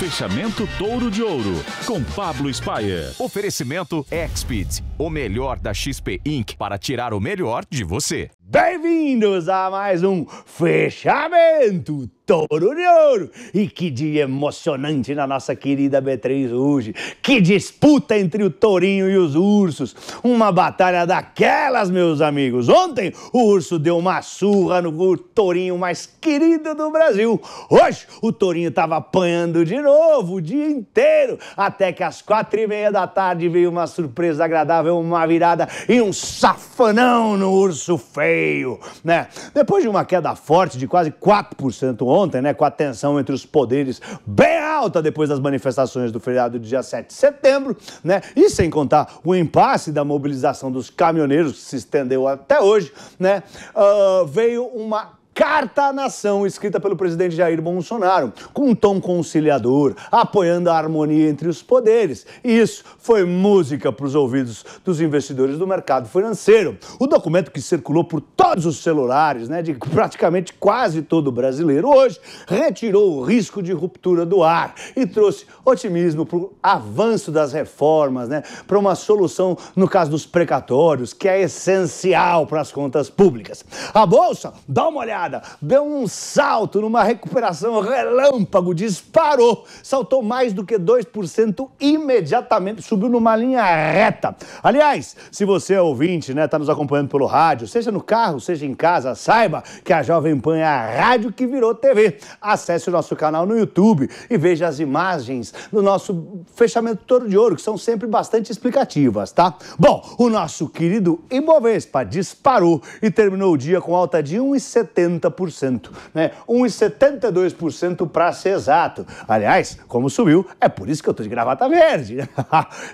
Fechamento Touro de Ouro, com Pablo Spaia. Oferecimento XPIT, o melhor da XP Inc. para tirar o melhor de você. Bem-vindos a mais um Fechamento touro de ouro. E que dia emocionante na nossa querida B3 hoje. Que disputa entre o tourinho e os ursos. Uma batalha daquelas, meus amigos. Ontem o urso deu uma surra no tourinho mais querido do Brasil. Hoje o tourinho estava apanhando de novo o dia inteiro. Até que às quatro e meia da tarde veio uma surpresa agradável, uma virada e um safanão no urso feio, né? Depois de uma queda forte de quase 4% ontem, ontem, né, com a tensão entre os poderes bem alta depois das manifestações do feriado do dia 7 de setembro, né? E sem contar o impasse da mobilização dos caminhoneiros que se estendeu até hoje, né? Uh, veio uma Carta à Nação, escrita pelo presidente Jair Bolsonaro, com um tom conciliador, apoiando a harmonia entre os poderes. E isso foi música para os ouvidos dos investidores do mercado financeiro. O documento que circulou por todos os celulares, né, de praticamente quase todo brasileiro hoje, retirou o risco de ruptura do ar e trouxe otimismo para o avanço das reformas, né, para uma solução no caso dos precatórios, que é essencial para as contas públicas. A Bolsa, dá uma olhada deu um salto numa recuperação relâmpago, disparou, saltou mais do que 2% imediatamente, subiu numa linha reta. Aliás, se você é ouvinte, né, tá nos acompanhando pelo rádio, seja no carro, seja em casa, saiba que a Jovem Pan é a rádio que virou TV. Acesse o nosso canal no YouTube e veja as imagens do nosso fechamento todo de ouro, que são sempre bastante explicativas, tá? Bom, o nosso querido Ibovespa disparou e terminou o dia com alta de 1,70 70%, né? 1,72% para ser exato. Aliás, como subiu, é por isso que eu tô de gravata verde.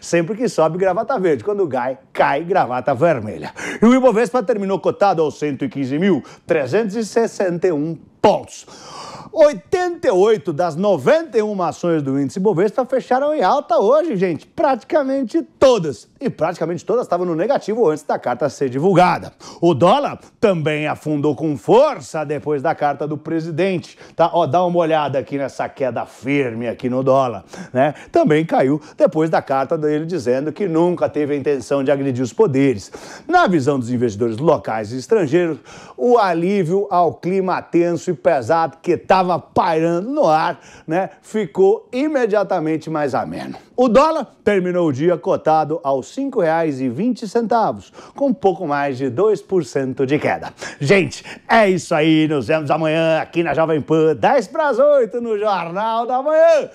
Sempre que sobe, gravata verde. Quando cai, cai gravata vermelha. E o Ibovespa terminou cotado aos 115.361 pontos. 88 das 91 ações do índice Bovespa fecharam em alta hoje, gente. Praticamente todas. E praticamente todas estavam no negativo antes da carta ser divulgada. O dólar também afundou com força depois da carta do presidente. Tá? Ó, dá uma olhada aqui nessa queda firme aqui no dólar. Né? Também caiu depois da carta dele dizendo que nunca teve a intenção de agredir os poderes. Na visão dos investidores locais e estrangeiros, o alívio ao clima tenso e pesado que estava pairando no ar, né, ficou imediatamente mais ameno. O dólar terminou o dia cotado aos R$ 5,20, com pouco mais de 2% de queda. Gente, é isso aí. Nos vemos amanhã aqui na Jovem Pan, 10 para as 8, no Jornal da Manhã.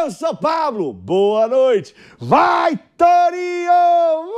Eu sou Pablo. Boa noite. Vai, Torinho!